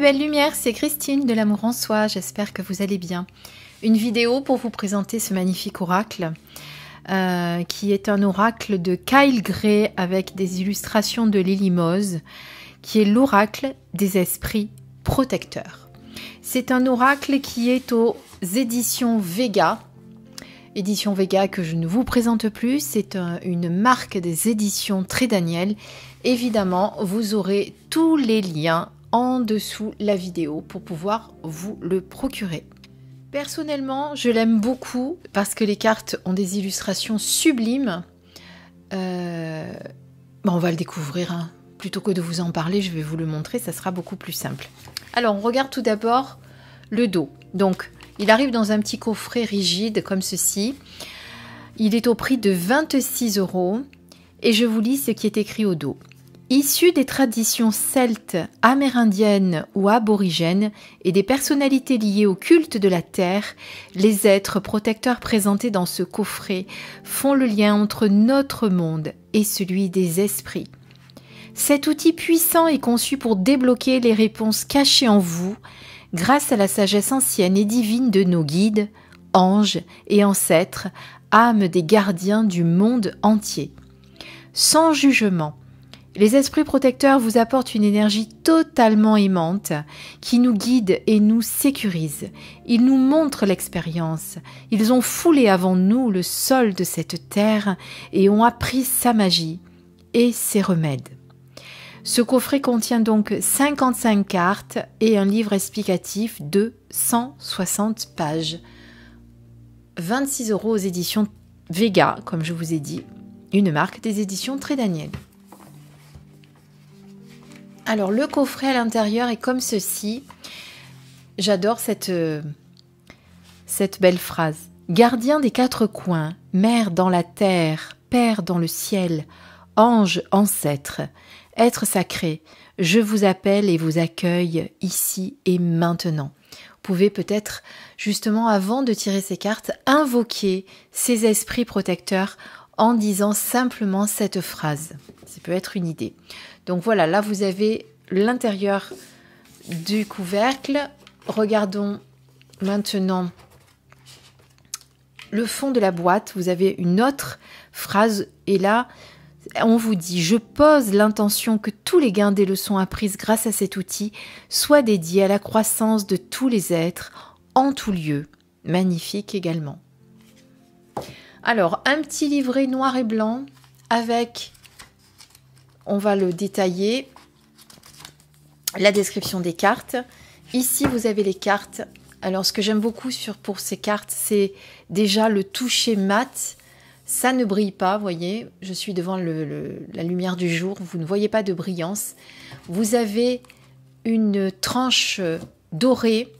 belle lumière, c'est Christine de l'amour en soi, j'espère que vous allez bien. Une vidéo pour vous présenter ce magnifique oracle, euh, qui est un oracle de Kyle Gray avec des illustrations de Lily qui est l'oracle des esprits protecteurs. C'est un oracle qui est aux éditions Vega, édition Vega que je ne vous présente plus, c'est une marque des éditions Très Daniel. Évidemment, vous aurez tous les liens en dessous la vidéo pour pouvoir vous le procurer. Personnellement, je l'aime beaucoup parce que les cartes ont des illustrations sublimes. Euh, bah, on va le découvrir. Hein. Plutôt que de vous en parler, je vais vous le montrer, ça sera beaucoup plus simple. Alors, on regarde tout d'abord le dos. Donc, il arrive dans un petit coffret rigide comme ceci. Il est au prix de 26 euros. Et je vous lis ce qui est écrit au dos. Issus des traditions celtes, amérindiennes ou aborigènes et des personnalités liées au culte de la terre, les êtres protecteurs présentés dans ce coffret font le lien entre notre monde et celui des esprits. Cet outil puissant est conçu pour débloquer les réponses cachées en vous grâce à la sagesse ancienne et divine de nos guides, anges et ancêtres, âmes des gardiens du monde entier. Sans jugement, les esprits protecteurs vous apportent une énergie totalement aimante qui nous guide et nous sécurise. Ils nous montrent l'expérience. Ils ont foulé avant nous le sol de cette terre et ont appris sa magie et ses remèdes. Ce coffret contient donc 55 cartes et un livre explicatif de 160 pages. 26 euros aux éditions Vega, comme je vous ai dit, une marque des éditions Très Daniel. Alors le coffret à l'intérieur est comme ceci. J'adore cette, euh, cette belle phrase. Gardien des quatre coins, mère dans la terre, père dans le ciel, ange ancêtre, être sacré, je vous appelle et vous accueille ici et maintenant. Vous pouvez peut-être, justement, avant de tirer ces cartes, invoquer ces esprits protecteurs en disant simplement cette phrase. Ça peut être une idée. Donc voilà, là vous avez l'intérieur du couvercle. Regardons maintenant le fond de la boîte. Vous avez une autre phrase et là, on vous dit je pose l'intention que tous les gains des leçons apprises grâce à cet outil soient dédiés à la croissance de tous les êtres en tout lieu. Magnifique également. Alors, un petit livret noir et blanc avec, on va le détailler, la description des cartes. Ici, vous avez les cartes. Alors, ce que j'aime beaucoup sur, pour ces cartes, c'est déjà le toucher mat. Ça ne brille pas, vous voyez. Je suis devant la lumière du jour. Vous ne voyez pas de brillance. Vous avez une tranche dorée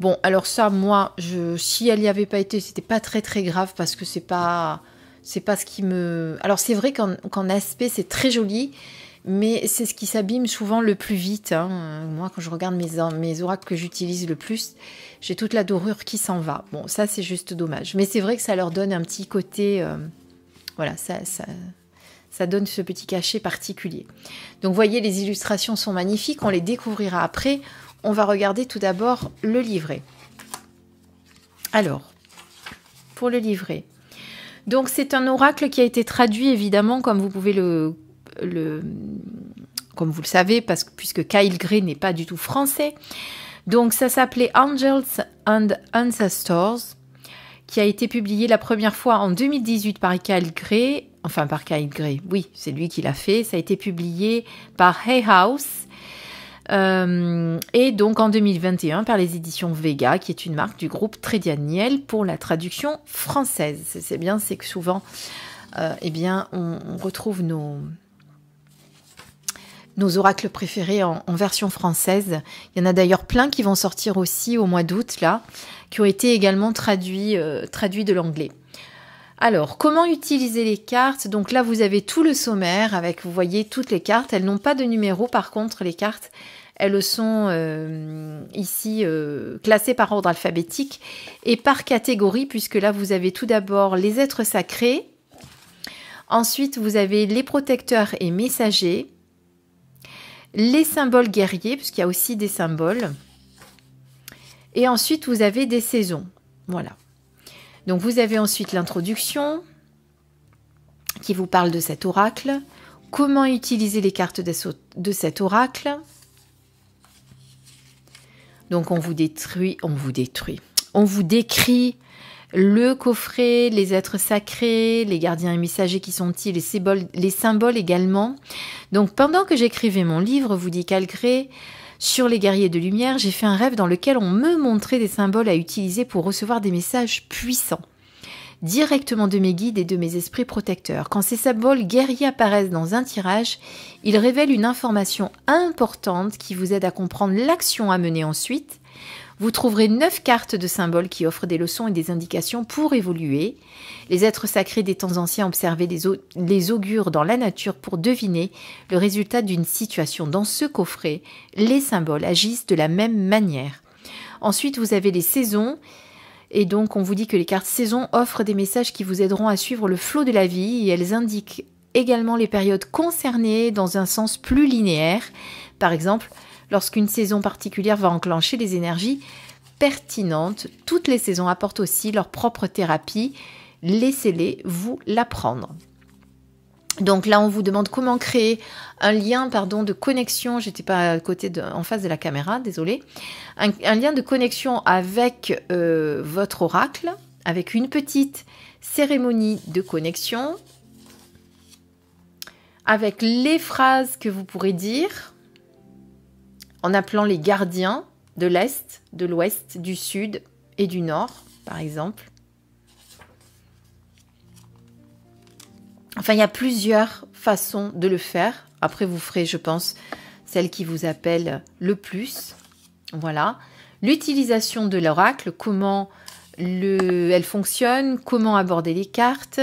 Bon, alors ça, moi, je, si elle n'y avait pas été, c'était pas très très grave parce que c'est pas, c'est pas ce qui me. Alors c'est vrai qu'en, aspect, c'est très joli, mais c'est ce qui s'abîme souvent le plus vite. Hein. Moi, quand je regarde mes, mes oracles que j'utilise le plus, j'ai toute la dorure qui s'en va. Bon, ça, c'est juste dommage. Mais c'est vrai que ça leur donne un petit côté. Euh, voilà, ça, ça, ça donne ce petit cachet particulier. Donc, voyez, les illustrations sont magnifiques. On les découvrira après on va regarder tout d'abord le livret. Alors, pour le livret. Donc c'est un oracle qui a été traduit évidemment, comme vous pouvez le, comme vous le savez, parce que puisque Kyle Gray n'est pas du tout français. Donc ça s'appelait Angels and Ancestors, qui a été publié la première fois en 2018 par Kyle Gray, enfin par Kyle Gray, oui, c'est lui qui l'a fait. Ça a été publié par Hay House euh, et donc en 2021 par les éditions Vega, qui est une marque du groupe Trédianiel pour la traduction française. C'est bien, c'est que souvent, euh, eh bien, on, retrouve nos, nos oracles préférés en, version française. Il y en a d'ailleurs plein qui vont sortir aussi au mois d'août, là, qui ont été également traduits, euh, traduits de l'anglais. Alors, comment utiliser les cartes Donc là, vous avez tout le sommaire avec, vous voyez, toutes les cartes. Elles n'ont pas de numéro, par contre, les cartes, elles sont euh, ici euh, classées par ordre alphabétique et par catégorie, puisque là, vous avez tout d'abord les êtres sacrés. Ensuite, vous avez les protecteurs et messagers. Les symboles guerriers, puisqu'il y a aussi des symboles. Et ensuite, vous avez des saisons. Voilà. Donc vous avez ensuite l'introduction qui vous parle de cet oracle, comment utiliser les cartes de cet oracle. Donc on vous détruit, on vous détruit. On vous décrit le coffret, les êtres sacrés, les gardiens et messagers qui sont-ils, les symboles, également. Donc pendant que j'écrivais mon livre, vous dit sur les guerriers de lumière, j'ai fait un rêve dans lequel on me montrait des symboles à utiliser pour recevoir des messages puissants directement de mes guides et de mes esprits protecteurs. Quand ces symboles guerriers apparaissent dans un tirage, ils révèlent une information importante qui vous aide à comprendre l'action à mener ensuite vous trouverez neuf cartes de symboles qui offrent des leçons et des indications pour évoluer. Les êtres sacrés des temps anciens observaient les, augures dans la nature pour deviner le résultat d'une situation. Dans ce coffret, les symboles agissent de la même manière. Ensuite, vous avez les saisons. Et donc, on vous dit que les cartes saisons offrent des messages qui vous aideront à suivre le flot de la vie et elles indiquent également les périodes concernées dans un sens plus linéaire. Par exemple, lorsqu'une saison particulière va enclencher les énergies pertinentes. Toutes les saisons apportent aussi leur propre thérapie. Laissez-les vous l'apprendre. Donc là, on vous demande comment créer un lien pardon, de connexion. J'étais pas à côté en face de la caméra, désolé. Un, lien de connexion avec euh, votre oracle, avec une petite cérémonie de connexion, avec les phrases que vous pourrez dire en appelant les gardiens de l'Est, de l'Ouest, du Sud et du Nord, par exemple. Enfin, il y a plusieurs façons de le faire. Après, vous ferez, je pense, celle qui vous appelle le plus. Voilà. L'utilisation de l'oracle, comment elle fonctionne, comment aborder les cartes,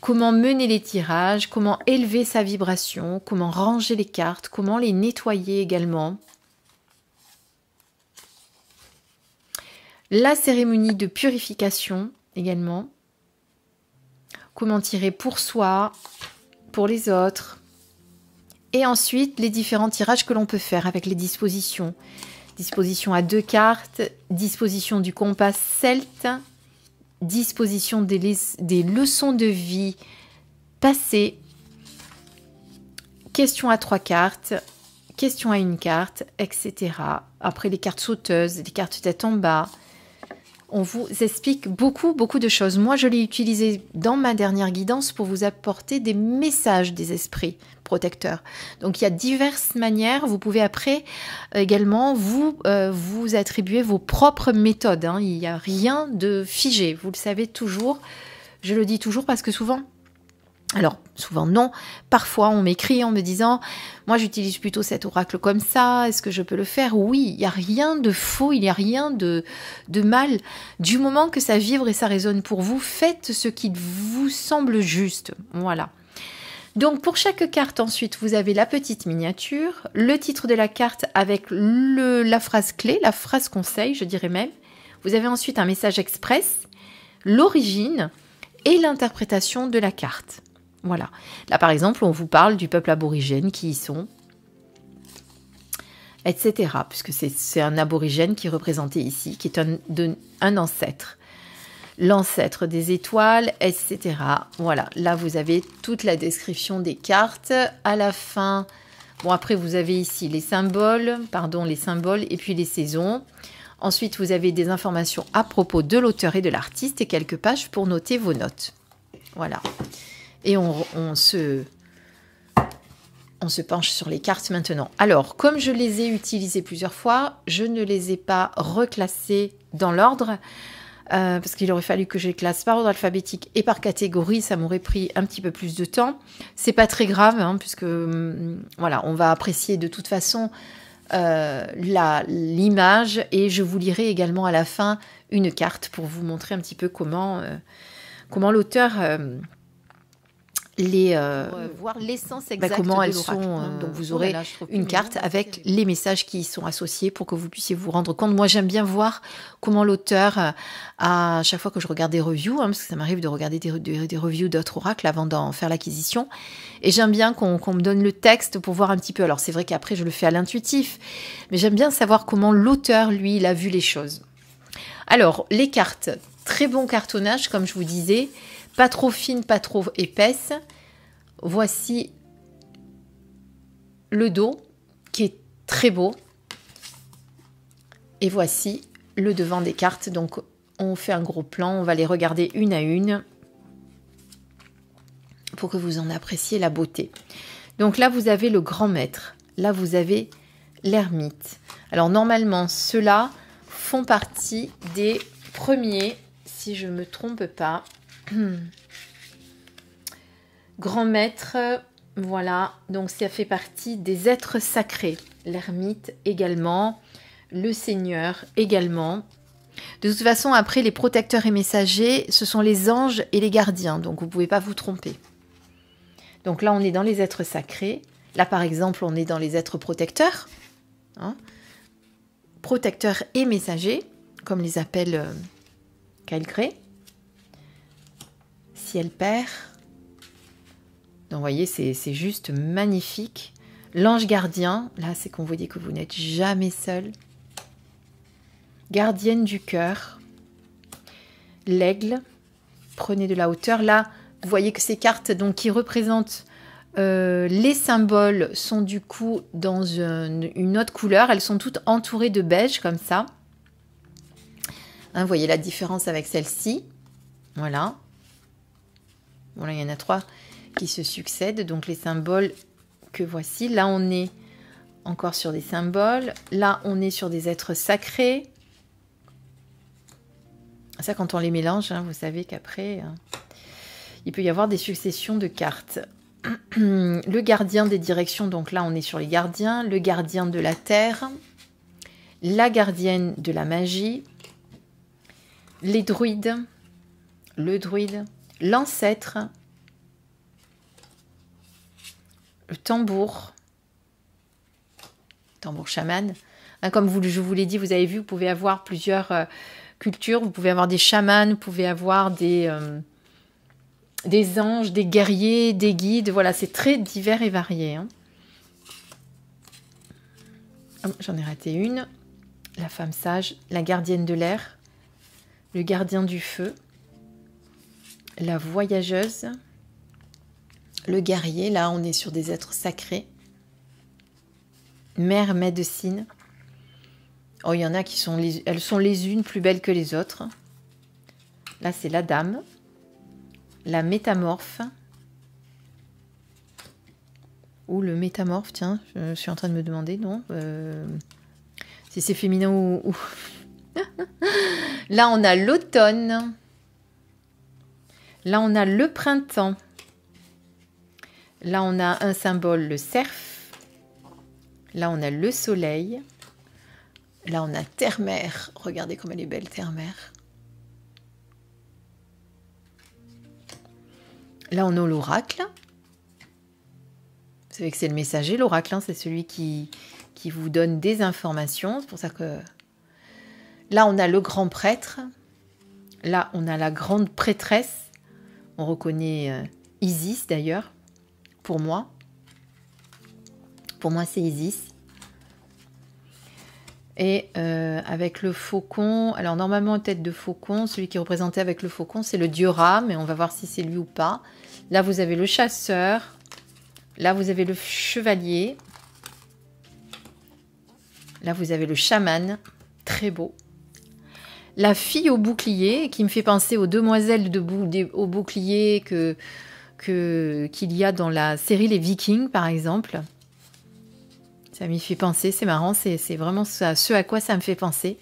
comment mener les tirages, comment élever sa vibration, comment ranger les cartes, comment les nettoyer également. La cérémonie de purification également. Comment tirer pour soi, pour les autres. Et ensuite, les différents tirages que l'on peut faire avec les dispositions. Disposition à deux cartes, disposition du compas celte, disposition des, leçons de vie passées, question à trois cartes, question à une carte, etc. Après les cartes sauteuses, les cartes tête en bas, on vous explique beaucoup, beaucoup de choses. Moi, je l'ai utilisé dans ma dernière guidance pour vous apporter des messages des esprits, protecteur. Donc il y a diverses manières. Vous pouvez après euh, également vous, euh, vous attribuer vos propres méthodes. Hein. Il n'y a rien de figé. Vous le savez toujours. Je le dis toujours parce que souvent, alors, souvent non. Parfois, on m'écrit en me disant Moi, j'utilise plutôt cet oracle comme ça, est-ce que je peux le faire Oui, il n'y a rien de faux, il n'y a rien de, de mal. Du moment que ça vibre et ça résonne pour vous, faites ce qui vous semble juste. Voilà. Donc pour chaque carte ensuite, vous avez la petite miniature, le titre de la carte avec la phrase clé, la phrase conseil, je dirais même. Vous avez ensuite un message express, l'origine et l'interprétation de la carte. Voilà. Là par exemple, on vous parle du peuple aborigène qui y sont, etc. Puisque c'est un aborigène qui est représenté ici, qui est un ancêtre l'ancêtre des étoiles, etc. Voilà, là vous avez toute la description des cartes. À la fin, bon après vous avez ici les symboles, pardon, les symboles et puis les saisons. Ensuite, vous avez des informations à propos de l'auteur et de l'artiste et quelques pages pour noter vos notes. Voilà. Et on, se on se penche sur les cartes maintenant. Alors, comme je les ai utilisées plusieurs fois, je ne les ai pas reclassées dans l'ordre. Euh, parce qu'il aurait fallu que je les classe par ordre alphabétique et par catégorie, ça m'aurait pris un petit peu plus de temps. C'est pas très grave, hein, puisque mm, voilà, on va apprécier de toute façon euh, l'image et je vous lirai également à la fin une carte pour vous montrer un petit peu comment, euh, comment l'auteur les, euh, voir l'essence bah, exacte comment elles euh, donc vous aurez une carte avec les messages qui y sont associés pour que vous puissiez vous rendre compte. Moi j'aime bien voir comment l'auteur, euh, à chaque fois que je regarde des reviews, hein, parce que ça m'arrive de regarder des, reviews d'autres oracles avant d'en faire l'acquisition, et j'aime bien qu'on me donne le texte pour voir un petit peu. Alors c'est vrai qu'après je le fais à l'intuitif, mais j'aime bien savoir comment l'auteur lui il a vu les choses. Alors les cartes, très bon cartonnage comme je vous disais pas trop fine, pas trop épaisse. Voici le dos qui est très beau. Et voici le devant des cartes. Donc on fait un gros plan, on va les regarder une à une pour que vous en appréciez la beauté. Donc là, vous avez le grand maître. Là, vous avez l'ermite. Alors normalement, ceux-là font partie des premiers, si je ne me trompe pas. Hmm. Grand maître, voilà, donc ça fait partie des êtres sacrés. L'ermite également, le seigneur également. De toute façon, après, les protecteurs et messagers, ce sont les anges et les gardiens, donc vous ne pouvez pas vous tromper. Donc là, on est dans les êtres sacrés. Là, par exemple, on est dans les êtres protecteurs. Hein. protecteurs et messagers, comme les appelle Calcré. Euh, si elle perd. Donc, vous voyez, c'est juste magnifique. L'ange gardien, là, c'est qu'on vous dit que vous n'êtes jamais seul. Gardienne du cœur. L'aigle, prenez de la hauteur. Là, vous voyez que ces cartes donc, qui représentent euh, les symboles sont du coup dans une, autre couleur. Elles sont toutes entourées de beige comme ça. Hein, vous voyez la différence avec celle-ci. Voilà là, il y en a trois qui se succèdent. Donc les symboles que voici. Là, on est encore sur des symboles. Là, on est sur des êtres sacrés. Ça, quand on les mélange, hein, vous savez qu'après, hein, il peut y avoir des successions de cartes. le gardien des directions, donc là, on est sur les gardiens. Le gardien de la terre. La gardienne de la magie. Les druides. Le druide l'ancêtre, le tambour, tambour chaman. Hein, comme je vous l'ai dit, vous avez vu, vous pouvez avoir plusieurs euh, cultures, vous pouvez avoir des chamans, vous pouvez avoir des, euh, des anges, des guerriers, des guides. Voilà, c'est très divers et varié. Hein. J'en ai raté une. La femme sage, la gardienne de l'air, le gardien du feu la voyageuse, le guerrier, là on est sur des êtres sacrés, mère médecine. Oh, il y en a qui sont les, elles sont les unes plus belles que les autres. Là, c'est la dame, la métamorphe. Ou le métamorphe, tiens, je suis en train de me demander, non euh, Si c'est féminin ou... ou... Là, on a l'automne. Là, on a le printemps. Là, on a un symbole, le cerf. Là, on a le soleil. Là, on a Terre-Mère. Regardez comme elle est belle, Terre-Mère. Là, on a l'oracle. Vous savez que c'est le messager, l'oracle, hein, c'est celui qui, qui vous donne des informations. C'est pour ça que... Là, on a le grand prêtre. Là, on a la grande prêtresse. On reconnaît euh, Isis d'ailleurs, pour moi. Pour moi, c'est Isis. Et euh, avec le faucon, alors normalement tête de faucon, celui qui est représenté avec le faucon, c'est le dieu rat, mais on va voir si c'est lui ou pas. Là, vous avez le chasseur. Là, vous avez le chevalier. Là, vous avez le chaman. Très beau. La fille au bouclier, qui me fait penser aux demoiselles de au bouclier que qu'il y a dans la série Les Vikings, par exemple. Ça m'y fait penser, c'est marrant, c'est vraiment ce à quoi ça me fait penser.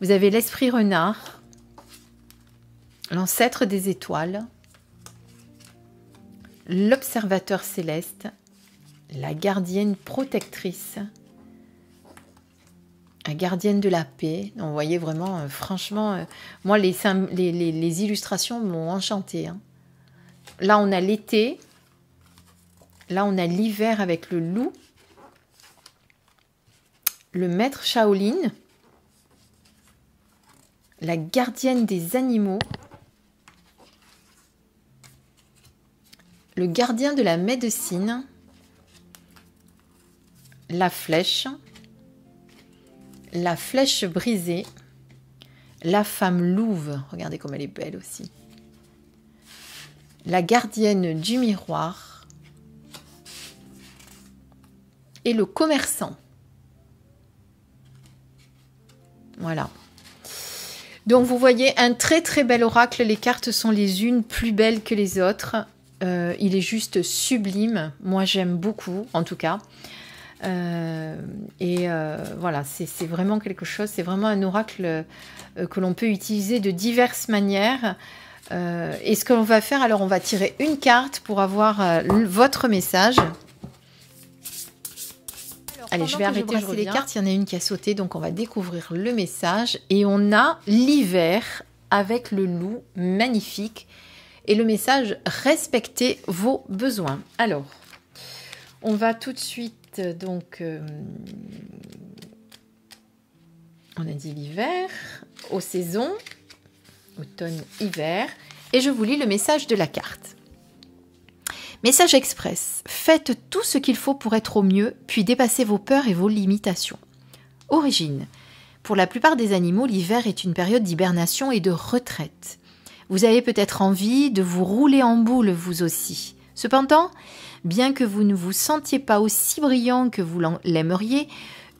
Vous avez l'esprit renard, l'ancêtre des étoiles, l'observateur céleste, la gardienne protectrice, gardienne de la paix. On voyait vraiment, euh, franchement, euh, moi, les, illustrations m'ont enchantée. Hein. Là, on a l'été. Là, on a l'hiver avec le loup. Le maître Shaolin. La gardienne des animaux. Le gardien de la médecine. La flèche. La flèche brisée, la femme louve, regardez comme elle est belle aussi, la gardienne du miroir et le commerçant. Voilà. Donc vous voyez un très très bel oracle, les cartes sont les unes plus belles que les autres. Euh, il est juste sublime, moi j'aime beaucoup en tout cas. Euh, et euh, voilà, c'est vraiment quelque chose, c'est vraiment un oracle euh, que l'on peut utiliser de diverses manières. et ce que l'on va faire, alors on va tirer une carte pour avoir votre message. Allez, je vais arrêter les cartes. Il y en a une qui a sauté, donc on va découvrir le message. Et on a l'hiver avec le loup, magnifique. Et le message, respectez vos besoins. Alors, on va tout de suite euh, donc, euh, on a dit l'hiver, aux saisons, automne-hiver, et je vous lis le message de la carte. Message express, faites tout ce qu'il faut pour être au mieux, puis dépassez vos peurs et vos limitations. Origine, pour la plupart des animaux, l'hiver est une période d'hibernation et de retraite. Vous avez peut-être envie de vous rouler en boule vous aussi. Cependant, bien que vous ne vous sentiez pas aussi brillant que vous l'aimeriez,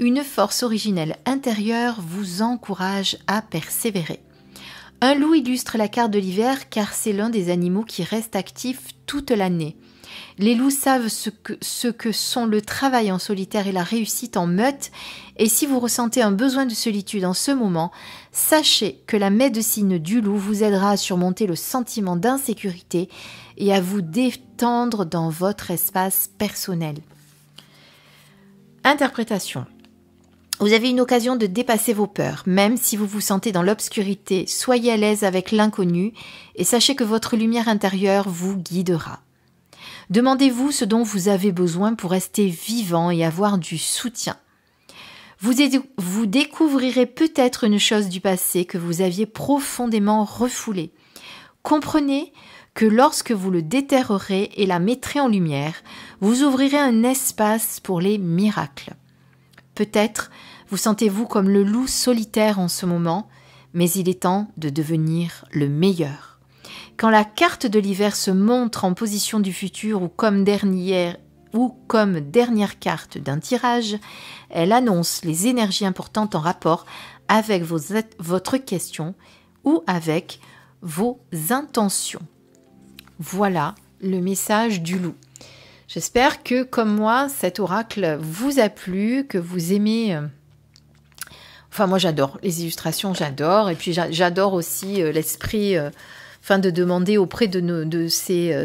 une force originelle intérieure vous encourage à persévérer. Un loup illustre la carte de l'hiver car c'est l'un des animaux qui reste actif toute l'année. Les loups savent ce que, ce que sont le travail en solitaire et la réussite en meute, et si vous ressentez un besoin de solitude en ce moment, sachez que la médecine du loup vous aidera à surmonter le sentiment d'insécurité et à vous détendre dans votre espace personnel. Interprétation. Vous avez une occasion de dépasser vos peurs, même si vous vous sentez dans l'obscurité, soyez à l'aise avec l'inconnu et sachez que votre lumière intérieure vous guidera. Demandez-vous ce dont vous avez besoin pour rester vivant et avoir du soutien. Vous, vous découvrirez peut-être une chose du passé que vous aviez profondément refoulée. Comprenez que lorsque vous le déterrerez et la mettrez en lumière, vous ouvrirez un espace pour les miracles. Peut-être vous sentez-vous comme le loup solitaire en ce moment, mais il est temps de devenir le meilleur. Quand la carte de l'hiver se montre en position du futur ou comme dernière ou comme dernière carte d'un tirage, elle annonce les énergies importantes en rapport avec votre question ou avec vos intentions. Voilà le message du loup. J'espère que, comme moi, cet oracle vous a plu, que vous aimez. Euh, enfin, moi, j'adore les illustrations, j'adore. Et puis, j'adore aussi euh, l'esprit, euh, de demander auprès de, de ces.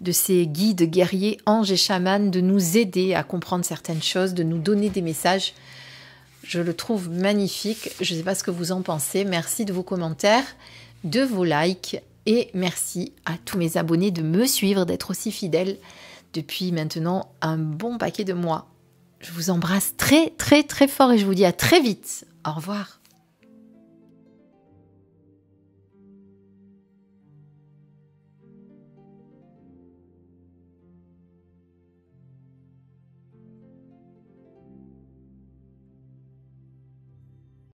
de ces guides guerriers, anges et chamans, de nous aider à comprendre certaines choses, de nous donner des messages. Je le trouve magnifique. Je ne sais pas ce que vous en pensez. Merci de vos commentaires, de vos likes et merci à tous mes abonnés de me suivre, d'être aussi fidèles depuis maintenant un bon paquet de mois. Je vous embrasse très très très fort et je vous dis à très vite. Au revoir.